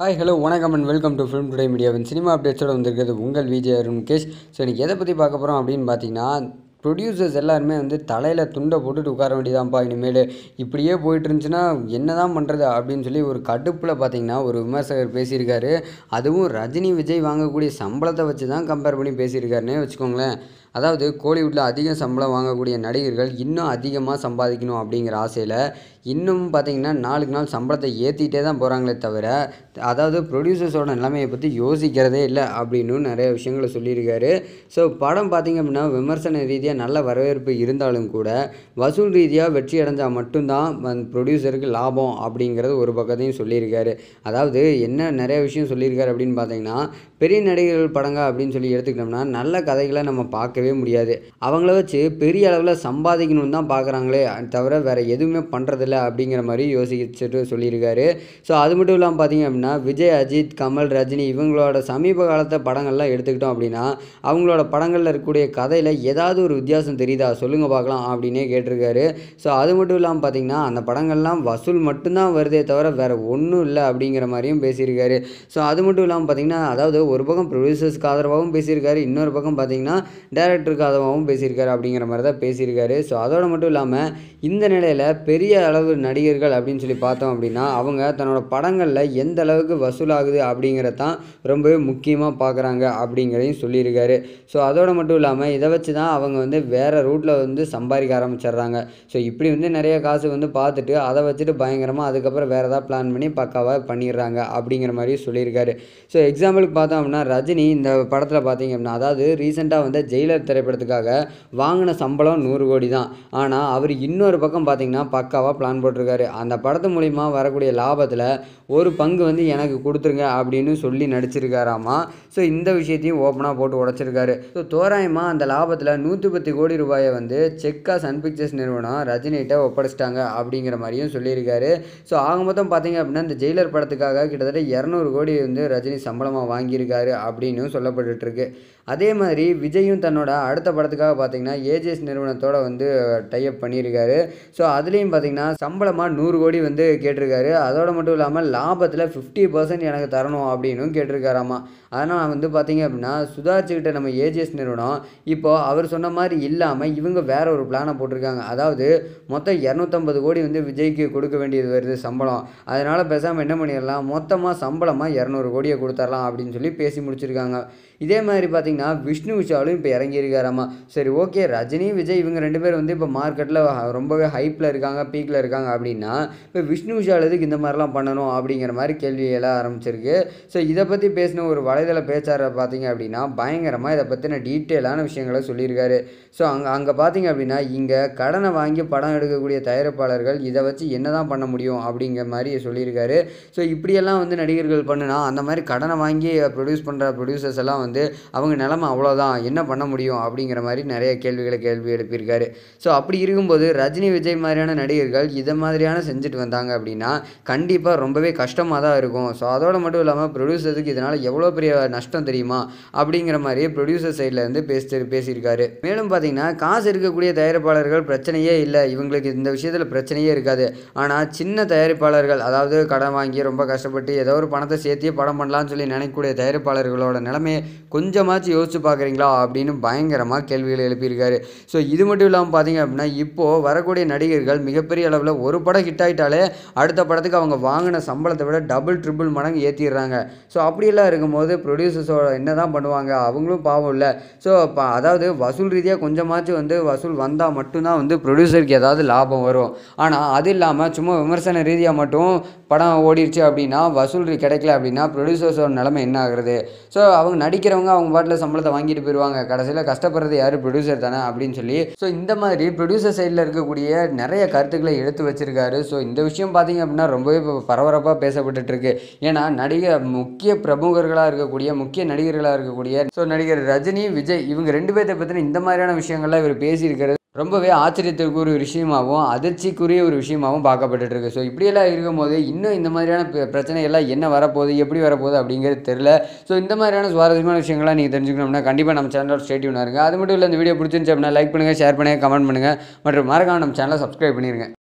hi hello வணக்கம் and welcome to film today மீடியாவின் cinema அப்டேட்ஸோடு வந்திருக்கிறது உங்கள் விஜய் அருண் கேஷ் ஸோ இன்னைக்கு எதை பற்றி பார்க்க போகிறோம் அப்படின்னு பார்த்தீங்கன்னா ப்ரொடியூசர்ஸ் எல்லாருமே வந்து தலையில் துண்டை போட்டுட்டு உட்கார வேண்டியதான்ப்பா இனிமேல் இப்படியே போயிட்டு இருந்துச்சுன்னா என்ன தான் பண்ணுறது அப்படின்னு சொல்லி ஒரு கடுப்பில் பார்த்தீங்கன்னா ஒரு விமர்சகர் பேசியிருக்காரு அதுவும் ரஜினி விஜய் வாங்கக்கூடிய சம்பளத்தை வச்சு தான் கம்பேர் பண்ணி பேசியிருக்காருன்னே வச்சுக்கோங்களேன் அதாவது கோலிவுட்டில் அதிக சம்பளம் வாங்கக்கூடிய நடிகர்கள் இன்னும் அதிகமாக சம்பாதிக்கணும் அப்படிங்கிற ஆசையில் இன்னும் பார்த்திங்கன்னா நாளுக்கு நாள் சம்பளத்தை ஏற்றிட்டே தான் போகிறாங்களே தவிர அதாவது ப்ரொடியூசர்ஸோட நிலைமையை பற்றி யோசிக்கிறதே இல்லை அப்படின்னு நிறைய விஷயங்களை சொல்லியிருக்காரு ஸோ படம் பார்த்திங்க அப்படின்னா விமர்சன ரீதியாக நல்ல வரவேற்பு இருந்தாலும் கூட வசூல் ரீதியாக வெற்றி அடைஞ்சால் மட்டும்தான் ப்ரொடியூசருக்கு லாபம் அப்படிங்கிறது ஒரு பக்கத்தையும் சொல்லியிருக்காரு அதாவது என்ன நிறைய விஷயம் சொல்லியிருக்காரு அப்படின்னு பார்த்தீங்கன்னா பெரிய நடிகர்கள் படங்க அப்படின்னு சொல்லி எடுத்துக்கிட்டோம்னா நல்ல கதைகளை நம்ம பார்க்கவே முடியாது அவங்கள வச்சு பெரிய அளவில் சம்பாதிக்கணும்னு தான் பார்க்குறாங்களே தவிர வேறு எதுவுமே பண்ணுறதில்ல சரியில்லை அப்படிங்கிற மாதிரி யோசிச்சுட்டு சொல்லியிருக்காரு ஸோ அது மட்டும் இல்லாமல் பார்த்திங்க அப்படின்னா விஜய் அஜித் கமல் ரஜினி இவங்களோட சமீப காலத்தை படங்கள்லாம் எடுத்துக்கிட்டோம் அப்படின்னா அவங்களோட படங்களில் இருக்கக்கூடிய கதையில் ஏதாவது ஒரு வித்தியாசம் தெரியுதா சொல்லுங்கள் பார்க்கலாம் அப்படின்னே கேட்டிருக்காரு ஸோ அது மட்டும் இல்லாமல் பார்த்திங்கன்னா அந்த படங்கள்லாம் வசூல் மட்டும்தான் வருதே தவிர வேறு ஒன்றும் இல்லை அப்படிங்கிற மாதிரியும் பேசியிருக்காரு ஸோ அது மட்டும் இல்லாமல் பார்த்திங்கன்னா அதாவது ஒரு பக்கம் ப்ரொடியூசர்ஸ்க்கு ஆதரவாகவும் பேசியிருக்காரு இன்னொரு பக்கம் பார்த்திங்கன்னா டேரக்டருக்கு ஆதரவாகவும் பேசியிருக்காரு அப்படிங்கிற மாதிரி தான் பேசியிருக்காரு ஸோ அதோடு மட்டும் இல்லாமல் இந்த நிலையில் பெரிய அளவு அளவு நடிகர்கள் அப்படின்னு சொல்லி பார்த்தோம் அப்படின்னா அவங்க தன்னோட படங்களில் எந்த அளவுக்கு வசூலாகுது அப்படிங்கிறதான் ரொம்பவே முக்கியமாக பார்க்குறாங்க அப்படிங்கிறதையும் சொல்லியிருக்காரு ஸோ அதோடு மட்டும் இல்லாமல் இதை வச்சு தான் அவங்க வந்து வேறு ரூட்டில் வந்து சம்பாதிக்க ஆரம்பிச்சிடுறாங்க ஸோ இப்படி வந்து நிறைய காசு வந்து பார்த்துட்டு அதை வச்சுட்டு பயங்கரமாக அதுக்கப்புறம் வேறு ஏதாவது பிளான் பண்ணி பக்காவாக பண்ணிடுறாங்க அப்படிங்கிற மாதிரி சொல்லியிருக்காரு ஸோ எக்ஸாம்பிளுக்கு பார்த்தோம் அப்படின்னா ரஜினி இந்த படத்தில் பார்த்தீங்க அப்படின்னா அதாவது ரீசெண்டாக வந்து ஜெயிலர் திரைப்படத்துக்காக வாங்கின சம்பளம் நூறு கோடி தான் ஆனால் அவர் இன்னொரு பக்கம் பார்த்தீங்கன்னா பக்காவாக பிளான் பிளான் போட்டிருக்காரு அந்த படத்து மூலிமா வரக்கூடிய லாபத்தில் ஒரு பங்கு வந்து எனக்கு கொடுத்துருங்க அப்படின்னு சொல்லி நடிச்சிருக்காராமா ஸோ இந்த விஷயத்தையும் ஓப்பனாக போட்டு உடச்சிருக்காரு ஸோ தோராயமாக அந்த லாபத்தில் நூற்றி பத்து கோடி ரூபாயை வந்து செக்கா சன் பிக்சர்ஸ் நிறுவனம் ரஜினிகிட்ட ஒப்படைச்சிட்டாங்க அப்படிங்கிற மாதிரியும் சொல்லியிருக்காரு ஸோ ஆக மொத்தம் பார்த்தீங்க அப்படின்னா இந்த ஜெயிலர் படத்துக்காக கிட்டத்தட்ட இரநூறு கோடி வந்து ரஜினி சம்பளமாக வாங்கியிருக்காரு அப்படின்னு சொல்லப்பட்டுருக்கு அதே மாதிரி விஜயும் தன்னோட அடுத்த படத்துக்காக பார்த்தீங்கன்னா ஏஜிஎஸ் நிறுவனத்தோட வந்து டைப் பண்ணியிருக்காரு ஸோ அதுலேயும் பார்த்தீங்கன்னா சம்பளமாக நூறு கோடி வந்து கேட்டிருக்காரு அதோடு மட்டும் இல்லாமல் லாபத்தில் ஃபிஃப்டி பர்சன்ட் எனக்கு தரணும் அப்படின்னு கேட்டிருக்காராமா அதனால் வந்து பார்த்தீங்க அப்படின்னா சுதாரிச்சுக்கிட்ட நம்ம ஏஜிஎஸ் நிறுவனம் இப்போது அவர் சொன்ன மாதிரி இல்லாமல் இவங்க வேற ஒரு பிளானை போட்டிருக்காங்க அதாவது மொத்தம் இரநூத்தம்பது கோடி வந்து விஜய்க்கு கொடுக்க வேண்டியது வருது சம்பளம் அதனால் பேசாமல் என்ன பண்ணிடலாம் மொத்தமாக சம்பளமாக இரநூறு கோடியை கொடுத்துர்லாம் அப்படின்னு சொல்லி பேசி முடிச்சிருக்காங்க இதே மாதிரி பார்த்திங்கன்னா விஷ்ணு விஷாலும் இப்போ இறங்கியிருக்காராமா சரி ஓகே ரஜினி விஜய் இவங்க ரெண்டு பேர் வந்து இப்போ மார்க்கெட்டில் ரொம்பவே ஹைப்பில் இருக்காங்க பீக்கில் இருக்காங்க அப்படின்னா இப்போ விஷ்ணு விஷால் எதுக்கு இந்த மாதிரிலாம் பண்ணணும் அப்படிங்கிற மாதிரி கேள்வி எல்லாம் ஆரம்பிச்சிருக்கு ஸோ இதை பற்றி பேசின ஒரு வலைதள பேச்சார பார்த்திங்க அப்படின்னா பயங்கரமாக இதை பற்றின டீட்டெயிலான விஷயங்களை சொல்லியிருக்காரு ஸோ அங்கே அங்கே பார்த்திங்க அப்படின்னா இங்கே கடனை வாங்கி படம் எடுக்கக்கூடிய தயாரிப்பாளர்கள் இதை வச்சு என்ன தான் பண்ண முடியும் அப்படிங்கிற மாதிரி சொல்லியிருக்காரு ஸோ இப்படியெல்லாம் வந்து நடிகர்கள் பண்ணுனா அந்த மாதிரி கடனை வாங்கி ப்ரொடியூஸ் பண்ணுற ப்ரொடியூசர்ஸ் எல்லாம் வந்து அவங்க நிலமை அவ்வளோதான் என்ன பண்ண முடியும் அப்படிங்கிற மாதிரி நிறைய கேள்விகளை கேள்வி எழுப்பியிருக்காரு ஸோ அப்படி இருக்கும்போது ரஜினி விஜய் மாதிரியான நடிகர்கள் இதை மாதிரியான செஞ்சுட்டு வந்தாங்க அப்படின்னா கண்டிப்பாக ரொம்பவே கஷ்டமாக தான் இருக்கும் ஸோ அதோடு மட்டும் இல்லாமல் ப்ரொடியூசருக்கு இதனால் எவ்வளோ பெரிய நஷ்டம் தெரியுமா அப்படிங்கிற மாதிரி ப்ரொடியூசர் சைட்லேருந்து பேசி பேசியிருக்காரு மேலும் பார்த்தீங்கன்னா காசு இருக்கக்கூடிய தயாரிப்பாளர்கள் பிரச்சனையே இல்லை இவங்களுக்கு இந்த விஷயத்தில் பிரச்சனையே இருக்காது ஆனால் சின்ன தயாரிப்பாளர்கள் அதாவது கடன் வாங்கி ரொம்ப கஷ்டப்பட்டு ஏதோ ஒரு பணத்தை சேர்த்தே படம் பண்ணலாம்னு சொல்லி நினைக்கக்கூடிய தயாரிப்பாளர்களோட நிலைமையை கொஞ்சமாச்சும் யோசிச்சு பார்க்குறீங்களா அப்படின்னு பயங்கரமாக கேள்விகளை எழுப்பியிருக்காரு ஸோ இது மட்டும் இல்லாமல் பார்த்தீங்க அப்படின்னா இப்போது வரக்கூடிய நடிகர்கள் மிகப்பெரிய அளவில் ஒரு படம் ஹிட் ஆகிட்டாலே அடுத்த படத்துக்கு அவங்க வாங்கின சம்பளத்தை விட டபுள் ட்ரிபிள் மடங்கு ஏற்றிடுறாங்க ஸோ அப்படியெல்லாம் இருக்கும்போது ப்ரொடியூசர்ஸோட என்ன தான் பண்ணுவாங்க அவங்களும் பாவம் இல்லை ஸோ இப்போ அதாவது வசூல் ரீதியாக கொஞ்சமாச்சும் வந்து வசூல் வந்தால் மட்டும்தான் வந்து ப்ரொடியூசருக்கு ஏதாவது லாபம் வரும் ஆனால் அது இல்லாமல் சும்மா விமர்சன ரீதியாக மட்டும் படம் ஓடிடுச்சு அப்படின்னா வசூல் கிடைக்கல அப்படின்னா ப்ரொடியூசர்ஸோட நிலமை என்ன ஆகுறது ஸோ அவங்க நடிக்கிறவங்க அவங்க பாட்டில் சம்பளத்தை வாங்கிட்டு போயிடுவாங்க கடைசியில் கஷ்டப்படுறது யார் ப்ரொடியூசர் தானே அப்படின்னு சொல்லி ஸோ இந்த மாதிரி ப்ரொடியூசர் சைடில் இருக்கக்கூடிய நிறைய கருத்துக்களை எடுத்து வச்சிருக்காரு ஸோ இந்த விஷயம் பார்த்தீங்க அப்படின்னா ரொம்பவே இப்போ பரபரப்பாக இருக்கு ஏன்னா நடிகர் முக்கிய பிரமுகர்களாக இருக்கக்கூடிய முக்கிய நடிகர்களாக இருக்கக்கூடிய ஸோ நடிகர் ரஜினி விஜய் இவங்க ரெண்டு பேர்த்த பற்றின இந்த மாதிரியான விஷயங்கள்லாம் இவர் பேசியிருக்காரு ரொம்பவே ஆச்சரியத்திற்கு ஒரு விஷயமாகவும் அதிர்ச்சிக்குரிய ஒரு விஷயமாகவும் பார்க்கப்பட்டுட்டு இருக்கு ஸோ இப்படியெல்லாம் இருக்கும் போது இன்னும் இந்த மாதிரியான பிரச்சனைகள்லாம் என்ன வரப்போகுது எப்படி வரப்போகுது அப்படிங்கிறது தெரில ஸோ இந்த மாதிரியான சுவாரஸ்யமான விஷயங்கள்லாம் நீங்கள் தெரிஞ்சுக்கணும்னா கண்டிப்பாக நம்ம சேனலோட ஸ்டேட்டிவ் இருங்க அது மட்டும் இல்லை இந்த வீடியோ பிடிச்சிருந்துச்சு அப்படின்னா லைக் பண்ணுங்கள் ஷேர் பண்ணுங்கள் கமெண்ட் பண்ணுங்கள் மற்றும் மறக்காம நம்ம சேனலை சப்ஸ்கிரைப் பண்ணிடுங்க